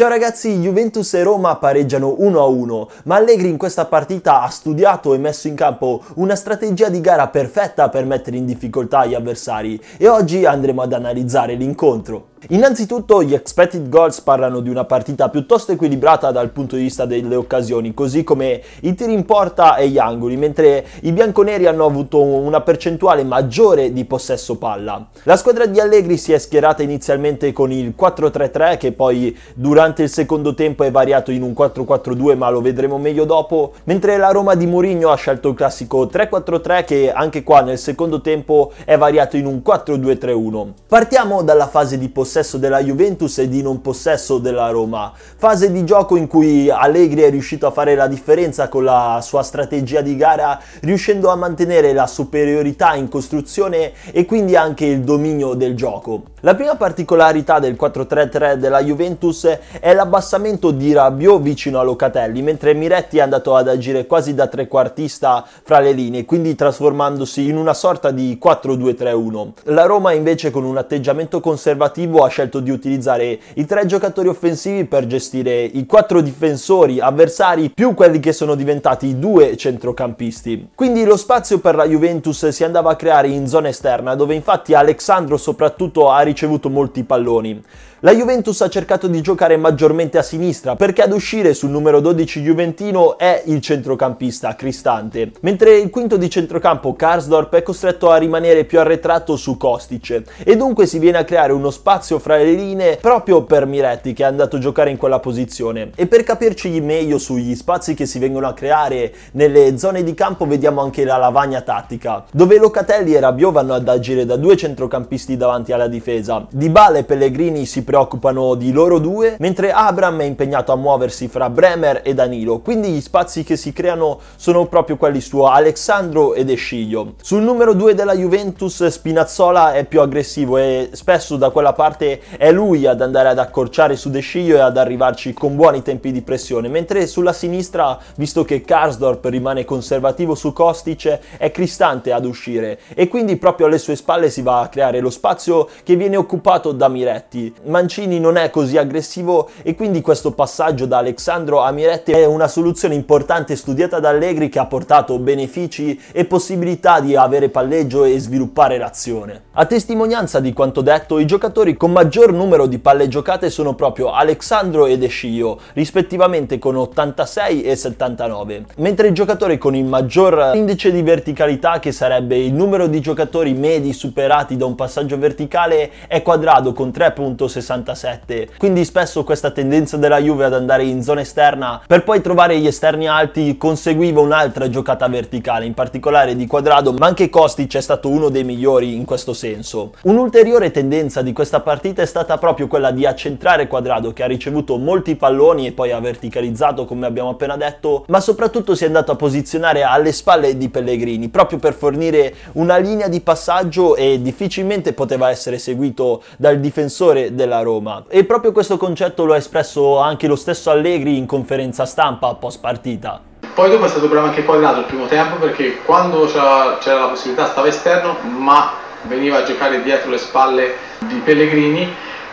Ciao ragazzi, Juventus e Roma pareggiano 1-1, ma Allegri in questa partita ha studiato e messo in campo una strategia di gara perfetta per mettere in difficoltà gli avversari e oggi andremo ad analizzare l'incontro. Innanzitutto gli expected goals parlano di una partita piuttosto equilibrata dal punto di vista delle occasioni, così come i tiri in porta e gli angoli, mentre i bianconeri hanno avuto una percentuale maggiore di possesso palla. La squadra di Allegri si è schierata inizialmente con il 4-3-3 che poi durante il secondo tempo è variato in un 4-4-2 ma lo vedremo meglio dopo, mentre la Roma di Mourinho ha scelto il classico 3-4-3 che anche qua nel secondo tempo è variato in un 4-2-3-1. Partiamo dalla fase di possesso possesso della Juventus e di non possesso della Roma. Fase di gioco in cui Allegri è riuscito a fare la differenza con la sua strategia di gara, riuscendo a mantenere la superiorità in costruzione e quindi anche il dominio del gioco. La prima particolarità del 4-3-3 della Juventus è l'abbassamento di Rabiot vicino a Locatelli, mentre Miretti è andato ad agire quasi da trequartista fra le linee, quindi trasformandosi in una sorta di 4-2-3-1. La Roma invece con un atteggiamento conservativo Chievo ha scelto di utilizzare i tre giocatori offensivi per gestire i quattro difensori avversari più quelli che sono diventati i due centrocampisti. Quindi lo spazio per la Juventus si andava a creare in zona esterna dove infatti Alexandro soprattutto ha ricevuto molti palloni. La Juventus ha cercato di giocare maggiormente a sinistra perché ad uscire sul numero 12 juventino è il centrocampista Cristante, mentre il quinto di centrocampo Karsdorp è costretto a rimanere più arretrato su Kostic e dunque si viene a creare uno spazio fra le linee proprio per Miretti che è andato a giocare in quella posizione. E per capirci meglio sugli spazi che si vengono a creare nelle zone di campo vediamo anche la lavagna tattica, dove Locatelli e Rabiot vanno ad agire da due centrocampisti davanti alla difesa. Di Bale e Pellegrini si preoccupano di loro due, mentre Abram è impegnato a muoversi fra Bremer e Danilo, quindi gli spazi che si creano sono proprio quelli su Alexandro ed Esciglio. Sul numero 2 della Juventus Spinazzola è più aggressivo e spesso da quella parte è lui ad andare ad accorciare su Desciglio e ad arrivarci con buoni tempi di pressione, mentre sulla sinistra, visto che Karsdorp rimane conservativo su Kostic, è Cristante ad uscire e quindi proprio alle sue spalle si va a creare lo spazio che viene occupato da Miretti. Ma Mancini non è così aggressivo e quindi questo passaggio da Alessandro a Miretti è una soluzione importante studiata da Allegri che ha portato benefici e possibilità di avere palleggio e sviluppare l'azione. A testimonianza di quanto detto, i giocatori con maggior numero di palle giocate sono proprio Alessandro ed Escio, rispettivamente con 86 e 79, mentre il giocatore con il maggior indice di verticalità, che sarebbe il numero di giocatori medi superati da un passaggio verticale, è Quadrado con 3.60 67. Quindi spesso questa tendenza della Juve ad andare in zona esterna per poi trovare gli esterni alti conseguiva un'altra giocata verticale, in particolare di Quadrado, ma anche Kostic è stato uno dei migliori in questo senso. Un'ulteriore tendenza di questa partita è stata proprio quella di accentrare Quadrado che ha ricevuto molti palloni e poi ha verticalizzato come abbiamo appena detto, ma soprattutto si è andato a posizionare alle spalle di Pellegrini proprio per fornire una linea di passaggio e difficilmente poteva essere seguito dal difensore della della Roma. E proprio questo concetto lo ha espresso anche lo stesso Allegri in conferenza stampa post partita. Poi dopo è stato bravo anche Quadrato il primo tempo perché quando c'era la possibilità stava esterno ma veniva a giocare dietro le spalle di Pellegrini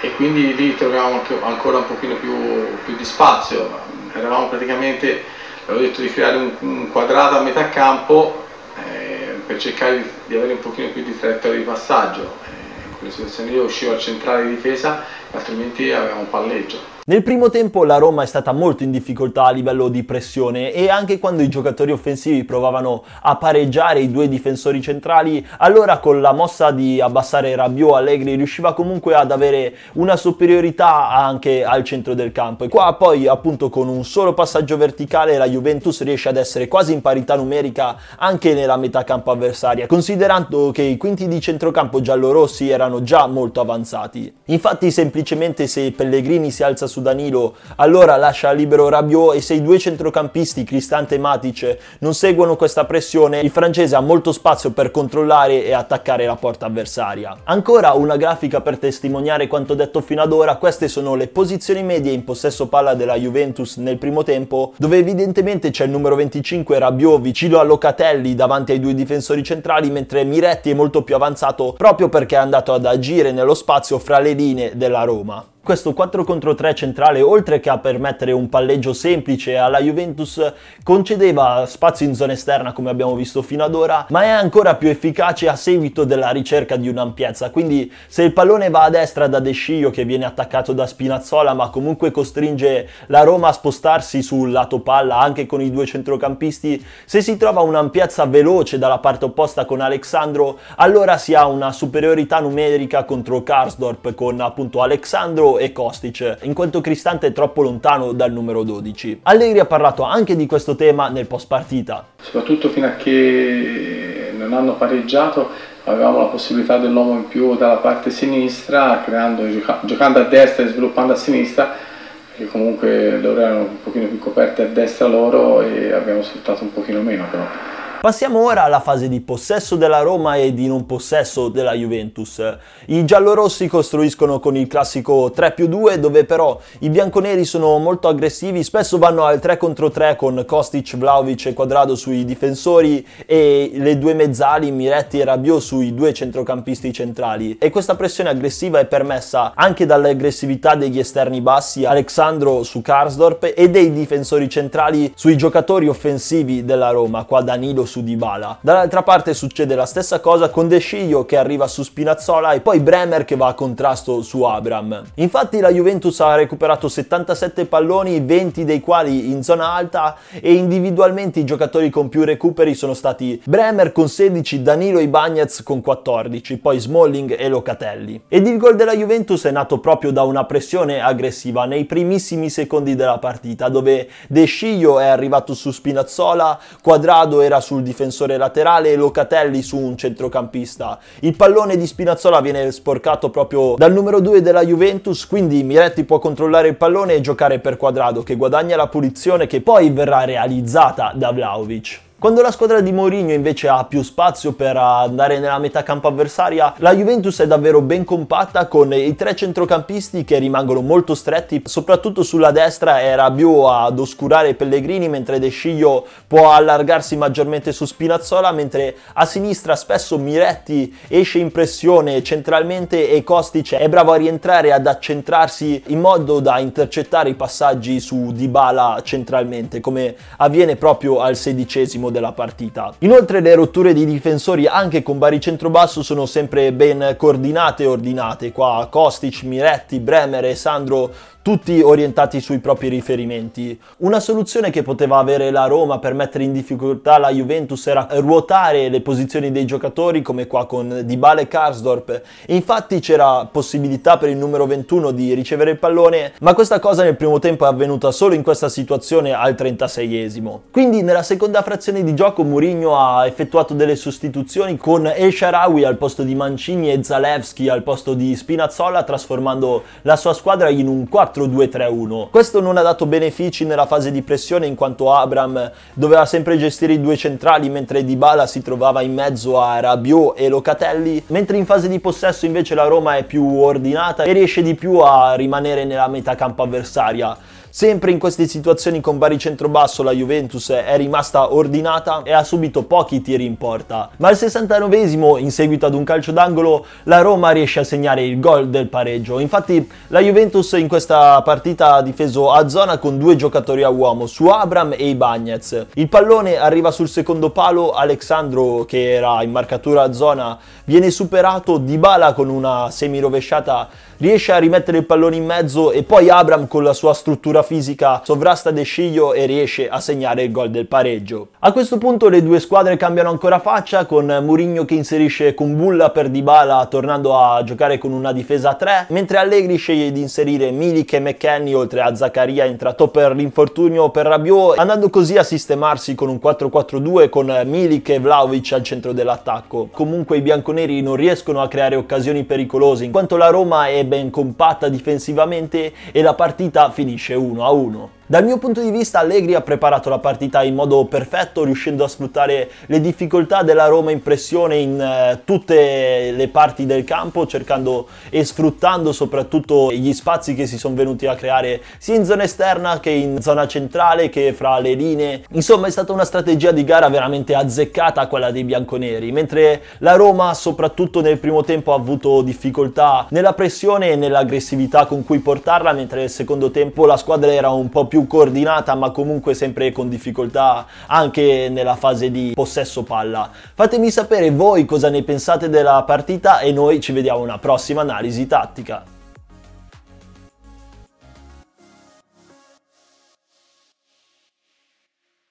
e quindi lì trovavamo ancora un pochino più, più di spazio. Eravamo praticamente, avevo detto, di creare un, un quadrato a metà campo eh, per cercare di, di, avere un pochino più di traiettoria di passaggio nel senso io uscivo a centrale di difesa altrimenti avevamo palleggio nel primo tempo la Roma è stata molto in difficoltà a livello di pressione e anche quando i giocatori offensivi provavano a pareggiare i due difensori centrali, allora con la mossa di abbassare Rabiot Allegri riusciva comunque ad avere una superiorità anche al centro del campo. E qua poi appunto con un solo passaggio verticale la Juventus riesce ad essere quasi in parità numerica anche nella metà campo avversaria, considerando che i quinti di centrocampo giallorossi erano già molto avanzati. Infatti semplicemente se Pellegrini si alza su su Danilo, allora lascia libero Rabiot e se i due centrocampisti, Cristante e Matic, non seguono questa pressione, il francese ha molto spazio per controllare e attaccare la porta avversaria. Ancora una grafica per testimoniare quanto detto fino ad ora, queste sono le posizioni medie in possesso palla della Juventus nel primo tempo, dove evidentemente c'è il numero 25 Rabiot vicino a Locatelli davanti ai due difensori centrali, mentre Miretti è molto più avanzato proprio perché è andato ad agire nello spazio fra le linee della Roma. Questo 4 contro 3 centrale, oltre che a permettere un palleggio semplice alla Juventus, concedeva spazio in zona esterna come abbiamo visto fino ad ora, ma è ancora più efficace a seguito della ricerca di un'ampiezza. Quindi se il pallone va a destra da De Scio che viene attaccato da Spinazzola, ma comunque costringe la Roma a spostarsi sul lato palla anche con i due centrocampisti, se si trova un'ampiezza veloce dalla parte opposta con Alexandro, allora si ha una superiorità numerica contro Karsdorp con appunto Alexandro Alvaro e Kostic, in quanto Cristante è troppo lontano dal numero 12. Allegri ha parlato anche di questo tema nel post partita. Soprattutto fino a che non hanno pareggiato avevamo la possibilità dell'uomo in più dalla parte sinistra, creando, giocando a destra e sviluppando a sinistra, perché comunque loro erano un pochino più coperti a destra loro e abbiamo sfruttato un pochino meno però. Passiamo ora alla fase di possesso della Roma e di non possesso della Juventus. I giallorossi costruiscono con il classico 3 più 2 dove però i bianconeri sono molto aggressivi, spesso vanno al 3 contro 3 con Kostic, Vlaovic e Quadrado sui difensori e le due mezzali Miretti e Rabiot sui due centrocampisti centrali e questa pressione aggressiva è permessa anche dall'aggressività degli esterni bassi Alexandro su Karsdorp e dei difensori centrali sui giocatori offensivi della Roma, qua Danilo su Dybala. Dall'altra parte succede la stessa cosa con De Sciglio che arriva su Spinazzola e poi Bremer che va a contrasto su Abram. Infatti la Juventus ha recuperato 77 palloni, 20 dei quali in zona alta e individualmente i giocatori con più recuperi sono stati Bremer con 16, Danilo Ibagnez con 14, poi Smalling e Locatelli. Ed il gol della Juventus è nato proprio da una pressione aggressiva nei primissimi secondi della partita dove De Sciglio è arrivato su Spinazzola, Quadrado era sul sul difensore laterale e Locatelli su un centrocampista. Il pallone di Spinazzola viene sporcato proprio dal numero 2 della Juventus, quindi Miretti può controllare il pallone e giocare per Quadrado che guadagna la punizione che poi verrà realizzata da Vlaovic. Quando la squadra di Mourinho invece ha più spazio per andare nella metà campo avversaria, la Juventus è davvero ben compatta con i tre centrocampisti che rimangono molto stretti, soprattutto sulla destra è Rabiot ad oscurare Pellegrini mentre De Sciglio può allargarsi maggiormente su Spinazzola, mentre a sinistra spesso Miretti esce in pressione centralmente e Kostic è bravo a rientrare ad accentrarsi in modo da intercettare i passaggi su Dybala centralmente, come avviene proprio al sedicesimo ritmo della partita. Inoltre le rotture di difensori anche con Bari centrobasso sono sempre ben coordinate e ordinate, qua Kostic, Miretti, Bremer e Sandro tutti orientati sui propri riferimenti. Una soluzione che poteva avere la Roma per mettere in difficoltà la Juventus era ruotare le posizioni dei giocatori come qua con Dybala e Karsdorp. Infatti c'era possibilità per il numero 21 di ricevere il pallone, ma questa cosa nel primo tempo è avvenuta solo in questa situazione al 36esimo. Quindi nella seconda frazione situazioni di gioco Mourinho ha effettuato delle sostituzioni con El Sharawi al posto di Mancini e Zalewski al posto di Spinazzola trasformando la sua squadra in un 4-2-3-1. Questo non ha dato benefici nella fase di pressione in quanto Abram doveva sempre gestire i due centrali mentre Dybala si trovava in mezzo a Rabiot e Locatelli, mentre in fase di possesso invece la Roma è più ordinata e riesce di più a rimanere nella metà campo avversaria. Sempre in queste situazioni con vari centrobasso la Juventus è rimasta ordinata e ha subito pochi tiri in porta. Ma al 69esimo, in seguito ad un calcio d'angolo, la Roma riesce a segnare il gol del pareggio. Infatti la Juventus in questa partita ha difeso a zona con due giocatori a uomo, su Abram e Ibagnez. Il pallone arriva sul secondo palo, Alexandro che era in marcatura a zona viene superato, Dybala con una semi rovesciata riesce a rimettere il pallone in mezzo e poi Abram con la sua struttura fisica sovrasta De Sciglio e riesce a segnare il gol del pareggio. A questo punto le due squadre cambiano ancora faccia con Mourinho che inserisce Kumbulla per Dybala tornando a giocare con una difesa a 3, mentre Allegri sceglie di inserire Milik e McKenny oltre a Zaccaria entrato per l'infortunio per Rabiot, andando così a sistemarsi con un 4-4-2 con Milik e Vlaovic al centro dell'attacco. Comunque i bianconeri non riescono a creare occasioni pericolose in quanto la Roma è ben compatta difensivamente e la partita finisce 1-1. Dal mio punto di vista Allegri ha preparato la partita in modo perfetto, riuscendo a sfruttare le difficoltà della Roma in pressione in eh, tutte le parti del campo, cercando e sfruttando soprattutto gli spazi che si sono venuti a creare sia in zona esterna che in zona centrale che fra le linee. Insomma è stata una strategia di gara veramente azzeccata quella dei bianconeri, mentre la Roma soprattutto nel primo tempo ha avuto difficoltà nella pressione e nell'aggressività con cui portarla, mentre nel secondo tempo la squadra era un po' più più coordinata ma comunque sempre con difficoltà anche nella fase di possesso palla. Fatemi sapere voi cosa ne pensate della partita e noi ci vediamo alla prossima analisi tattica.